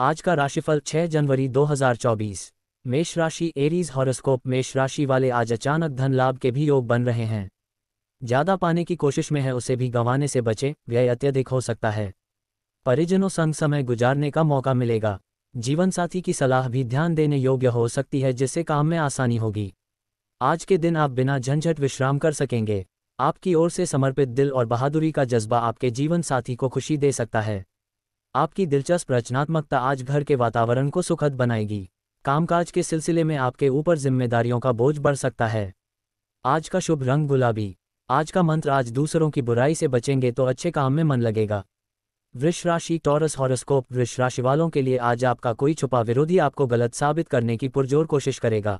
आज का राशिफल 6 जनवरी 2024 मेष राशि एरीज हॉरोस्कोप मेष राशि वाले आज अचानक धन लाभ के भी योग बन रहे हैं ज्यादा पाने की कोशिश में है उसे भी गंवाने से बचे व्यय अत्यधिक हो सकता है परिजनों संग समय गुजारने का मौका मिलेगा जीवनसाथी की सलाह भी ध्यान देने योग्य हो सकती है जिससे काम में आसानी होगी आज के दिन आप बिना झंझट विश्राम कर सकेंगे आपकी ओर से समर्पित दिल और बहादुरी का जज्बा आपके जीवन साथी को खुशी दे सकता है आपकी दिलचस्प रचनात्मकता आज घर के वातावरण को सुखद बनाएगी कामकाज के सिलसिले में आपके ऊपर जिम्मेदारियों का बोझ बढ़ सकता है आज का शुभ रंग गुलाबी आज का मंत्र आज दूसरों की बुराई से बचेंगे तो अच्छे काम में मन लगेगा वृष राशि टॉरस हॉरोस्कोप वृष राशि वालों के लिए आज आपका कोई छुपा विरोधी आपको गलत साबित करने की पुरजोर कोशिश करेगा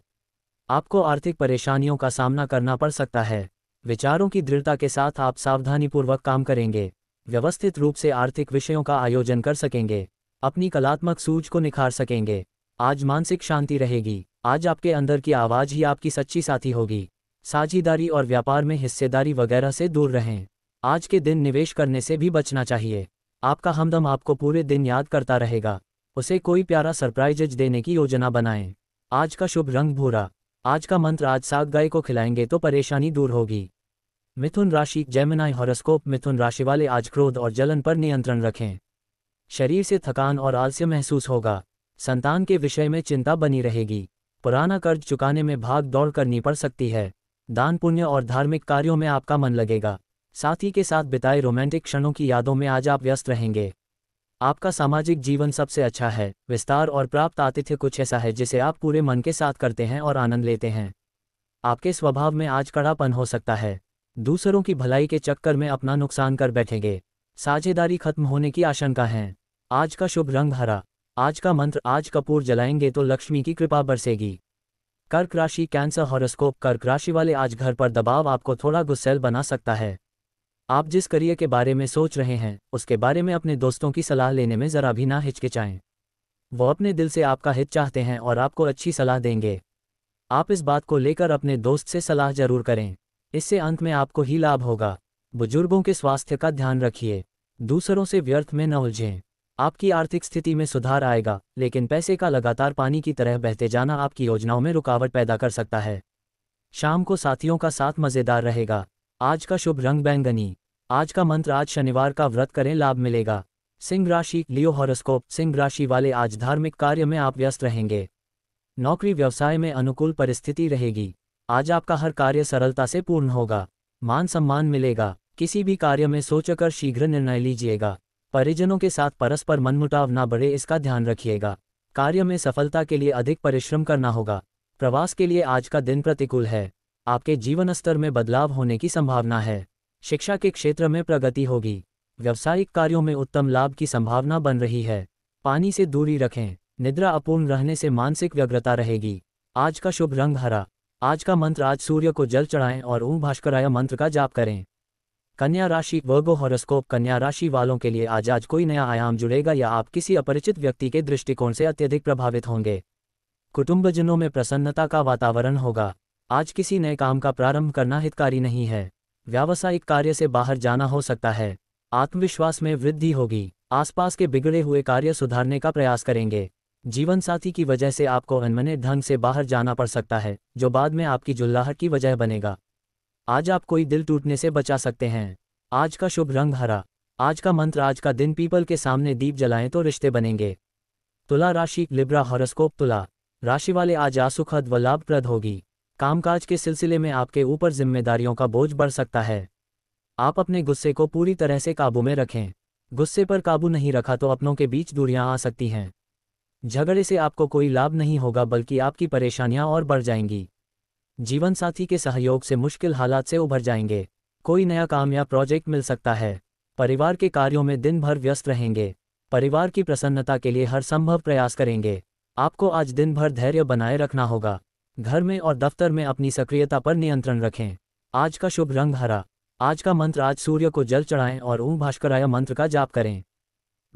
आपको आर्थिक परेशानियों का सामना करना पड़ सकता है विचारों की दृढ़ता के साथ आप सावधानीपूर्वक काम करेंगे व्यवस्थित रूप से आर्थिक विषयों का आयोजन कर सकेंगे अपनी कलात्मक सूझ को निखार सकेंगे आज मानसिक शांति रहेगी आज आपके अंदर की आवाज़ ही आपकी सच्ची साथी होगी साझेदारी और व्यापार में हिस्सेदारी वगैरह से दूर रहें आज के दिन निवेश करने से भी बचना चाहिए आपका हमदम आपको पूरे दिन याद करता रहेगा उसे कोई प्यारा सरप्राइजेज देने की योजना बनाएं आज का शुभ रंग भूरा आज का मंत्र आज साग गाय को खिलाएंगे तो परेशानी दूर होगी मिथुन राशि जैमिनाई हॉरोस्कोप मिथुन राशि वाले आज क्रोध और जलन पर नियंत्रण रखें शरीर से थकान और आलस्य महसूस होगा संतान के विषय में चिंता बनी रहेगी पुराना कर्ज चुकाने में भाग दौड़ करनी पड़ सकती है दान पुण्य और धार्मिक कार्यों में आपका मन लगेगा साथी के साथ बिताए रोमांटिक क्षणों की यादों में आज आप व्यस्त रहेंगे आपका सामाजिक जीवन सबसे अच्छा है विस्तार और प्राप्त आतिथ्य कुछ ऐसा है जिसे आप पूरे मन के साथ करते हैं और आनंद लेते हैं आपके स्वभाव में आज कड़ापन हो सकता है दूसरों की भलाई के चक्कर में अपना नुकसान कर बैठेंगे साझेदारी खत्म होने की आशंका है आज का शुभ रंग हरा आज का मंत्र आज कपूर जलाएंगे तो लक्ष्मी की कृपा बरसेगी कर्क राशि कैंसर हॉरोस्कोप कर्क राशि वाले आज घर पर दबाव आपको थोड़ा गुस्सेल बना सकता है आप जिस करियर के बारे में सोच रहे हैं उसके बारे में अपने दोस्तों की सलाह लेने में ज़रा भी ना हिचकिचाएं वो अपने दिल से आपका हित चाहते हैं और आपको अच्छी सलाह देंगे आप इस बात को लेकर अपने दोस्त से सलाह जरूर करें इससे अंत में आपको ही लाभ होगा बुजुर्गों के स्वास्थ्य का ध्यान रखिए दूसरों से व्यर्थ में न उलझें आपकी आर्थिक स्थिति में सुधार आएगा लेकिन पैसे का लगातार पानी की तरह बहते जाना आपकी योजनाओं में रुकावट पैदा कर सकता है शाम को साथियों का साथ मज़ेदार रहेगा आज का शुभ रंग बैंगनी आज का मंत्र आज शनिवार का व्रत करें लाभ मिलेगा सिंह राशि लियो हॉरोस्कोप सिंह राशि वाले आज धार्मिक कार्य में आप व्यस्त रहेंगे नौकरी व्यवसाय में अनुकूल परिस्थिति रहेगी आज आपका हर कार्य सरलता से पूर्ण होगा मान सम्मान मिलेगा किसी भी कार्य में सोचकर शीघ्र निर्णय लीजिएगा परिजनों के साथ परस्पर मनमुटाव ना बढ़े इसका ध्यान रखिएगा कार्य में सफलता के लिए अधिक परिश्रम करना होगा प्रवास के लिए आज का दिन प्रतिकूल है आपके जीवन स्तर में बदलाव होने की संभावना है शिक्षा के क्षेत्र में प्रगति होगी व्यावसायिक कार्यों में उत्तम लाभ की संभावना बन रही है पानी से दूरी रखें निद्रा अपूर्ण रहने से मानसिक व्यग्रता रहेगी आज का शुभ रंग हरा आज का मंत्र आज सूर्य को जल चढ़ाएं और ओम भास्कराय मंत्र का जाप करें कन्या राशि वर्गो हॉरोस्कोप कन्या राशि वालों के लिए आज आज कोई नया आयाम जुड़ेगा या आप किसी अपरिचित व्यक्ति के दृष्टिकोण से अत्यधिक प्रभावित होंगे कुटुंबजनों में प्रसन्नता का वातावरण होगा आज किसी नए काम का प्रारंभ करना हितकारी नहीं है व्यावसायिक कार्य से बाहर जाना हो सकता है आत्मविश्वास में वृद्धि होगी आसपास के बिगड़े हुए कार्य सुधारने का प्रयास करेंगे जीवनसाथी की वजह से आपको अनमने ढंग से बाहर जाना पड़ सकता है जो बाद में आपकी जुल्लाहट की वजह बनेगा आज आप कोई दिल टूटने से बचा सकते हैं आज का शुभ रंग हरा आज का मंत्र आज का दिन पीपल के सामने दीप जलाएं तो रिश्ते बनेंगे तुला राशि लिब्रा हॉरस्कोप तुला राशि वाले आज आसुखद व लाभप्रद होगी कामकाज के सिलसिले में आपके ऊपर जिम्मेदारियों का बोझ बढ़ सकता है आप अपने गुस्से को पूरी तरह से काबू में रखें गुस्से पर काबू नहीं रखा तो अपनों के बीच दूरियां आ सकती हैं झगड़े से आपको कोई लाभ नहीं होगा बल्कि आपकी परेशानियां और बढ़ जाएंगी जीवनसाथी के सहयोग से मुश्किल हालात से उभर जाएंगे कोई नया काम या प्रोजेक्ट मिल सकता है परिवार के कार्यों में दिन भर व्यस्त रहेंगे परिवार की प्रसन्नता के लिए हर संभव प्रयास करेंगे आपको आज दिन भर धैर्य बनाए रखना होगा घर में और दफ्तर में अपनी सक्रियता पर नियंत्रण रखें आज का शुभ रंग हरा आज का मंत्र आज सूर्य को जल चढ़ाएं और ऊँ भास्कराया मंत्र का जाप करें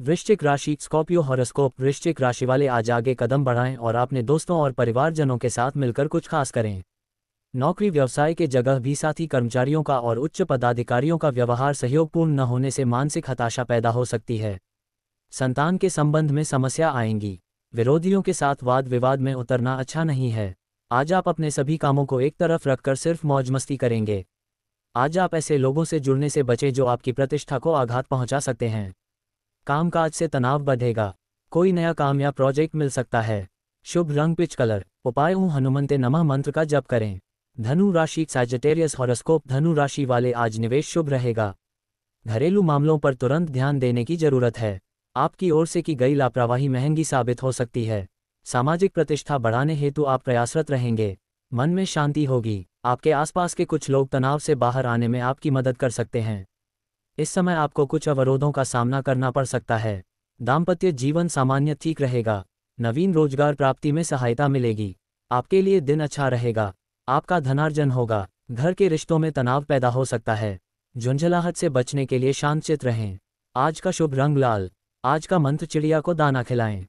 वृश्चिक राशि स्कॉर्पियो हॉरोस्कोप वृश्चिक राशि वाले आज आगे कदम बढ़ाएं और अपने दोस्तों और परिवारजनों के साथ मिलकर कुछ खास करें नौकरी व्यवसाय के जगह भी साथी कर्मचारियों का और उच्च पदाधिकारियों का व्यवहार सहयोगपूर्ण न होने से मानसिक हताशा पैदा हो सकती है संतान के संबंध में समस्या आएंगी विरोधियों के साथ वाद विवाद में उतरना अच्छा नहीं है आज आप अपने सभी कामों को एक तरफ रखकर सिर्फ मौज मस्ती करेंगे आज आप ऐसे लोगों से जुड़ने से बचें जो आपकी प्रतिष्ठा को आघात पहुंचा सकते हैं कामकाज से तनाव बढ़ेगा कोई नया काम या प्रोजेक्ट मिल सकता है शुभ रंग पिच कलर उपाय हूँ हनुमंते नमः मंत्र का जप करें धनु राशि सैजटेरियस हॉरोस्कोप धनु राशि वाले आज निवेश शुभ रहेगा घरेलू मामलों पर तुरंत ध्यान देने की जरूरत है आपकी ओर से की गई लापरवाही महंगी साबित हो सकती है सामाजिक प्रतिष्ठा बढ़ाने हेतु आप प्रयासरत रहेंगे मन में शांति होगी आपके आसपास के कुछ लोग तनाव से बाहर आने में आपकी मदद कर सकते हैं इस समय आपको कुछ अवरोधों का सामना करना पड़ सकता है दाम्पत्य जीवन सामान्य ठीक रहेगा नवीन रोजगार प्राप्ति में सहायता मिलेगी आपके लिए दिन अच्छा रहेगा आपका धनार्जन होगा घर के रिश्तों में तनाव पैदा हो सकता है झुंझलाहट से बचने के लिए शांतचित रहें आज का शुभ रंग लाल आज का मंत्र चिड़िया को दाना खिलाएं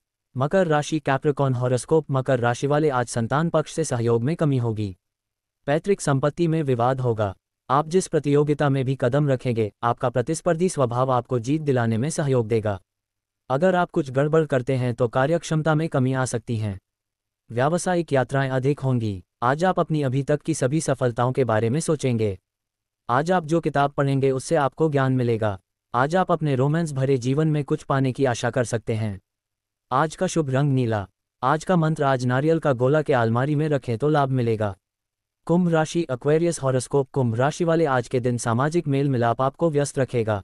मकर राशि कैप्रिकॉन हॉरोस्कोप मकर राशि वाले आज संतान पक्ष से सहयोग में कमी होगी पैतृक संपत्ति में विवाद होगा आप जिस प्रतियोगिता में भी कदम रखेंगे आपका प्रतिस्पर्धी स्वभाव आपको जीत दिलाने में सहयोग देगा अगर आप कुछ गड़बड़ करते हैं तो कार्यक्षमता में कमी आ सकती है व्यावसायिक यात्राएं अधिक होंगी आज आप अपनी अभी तक की सभी सफलताओं के बारे में सोचेंगे आज आप जो किताब पढ़ेंगे उससे आपको ज्ञान मिलेगा आज आप अपने रोमांस भरे जीवन में कुछ पाने की आशा कर सकते हैं आज का शुभ रंग नीला आज का मंत्र आज नारियल का गोला के आलमारी में रखें तो लाभ मिलेगा कुंभ राशि एक्वेरियस हॉरोस्कोप कुंभ राशि वाले आज के दिन सामाजिक मेल मिलाप आपको व्यस्त रखेगा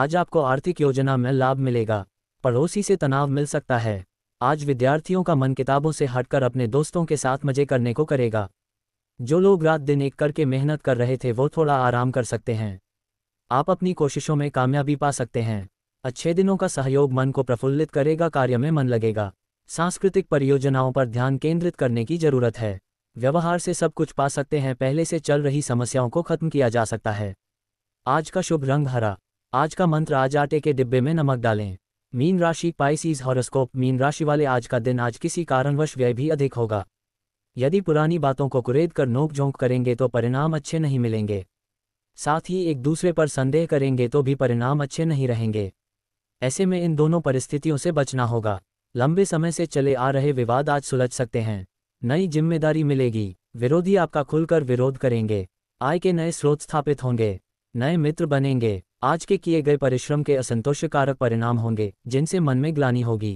आज आपको आर्थिक योजना में लाभ मिलेगा पड़ोसी से तनाव मिल सकता है आज विद्यार्थियों का मन किताबों से हटकर अपने दोस्तों के साथ मजे करने को करेगा जो लोग रात दिन एक करके मेहनत कर रहे थे वो थोड़ा आराम कर सकते हैं आप अपनी कोशिशों में कामयाबी पा सकते हैं अच्छे दिनों का सहयोग मन को प्रफुल्लित करेगा कार्य में मन लगेगा सांस्कृतिक परियोजनाओं पर ध्यान केंद्रित करने की जरूरत है व्यवहार से सब कुछ पा सकते हैं पहले से चल रही समस्याओं को खत्म किया जा सकता है आज का शुभ रंग हरा आज का मंत्र आज आटे के डिब्बे में नमक डालें मीन राशि पाइसीज हॉरोस्कोप मीन राशि वाले आज का दिन आज किसी कारणवश व्यय भी अधिक होगा यदि पुरानी बातों को कुरेद कर नोक झोंक करेंगे तो परिणाम अच्छे नहीं मिलेंगे साथ ही एक दूसरे पर संदेह करेंगे तो भी परिणाम अच्छे नहीं रहेंगे ऐसे में इन दोनों परिस्थितियों से बचना होगा लंबे समय से चले आ रहे विवाद आज सुलझ सकते हैं नई जिम्मेदारी मिलेगी विरोधी आपका खुलकर विरोध करेंगे आय के नए स्रोत स्थापित होंगे नए मित्र बनेंगे आज के किए गए परिश्रम के असंतोषकारक परिणाम होंगे जिनसे मन में ग्लानी होगी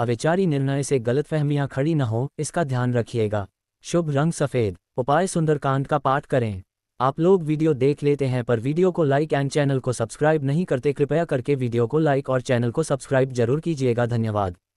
अविचारी निर्णय से गलतफहमियां खड़ी न हो इसका ध्यान रखिएगा शुभ रंग सफ़ेद उपाय सुंदरकांड का पाठ करें आप लोग वीडियो देख लेते हैं पर वीडियो को लाइक एंड चैनल को सब्सक्राइब नहीं करते कृपया करके वीडियो को लाइक और चैनल को सब्सक्राइब जरूर कीजिएगा धन्यवाद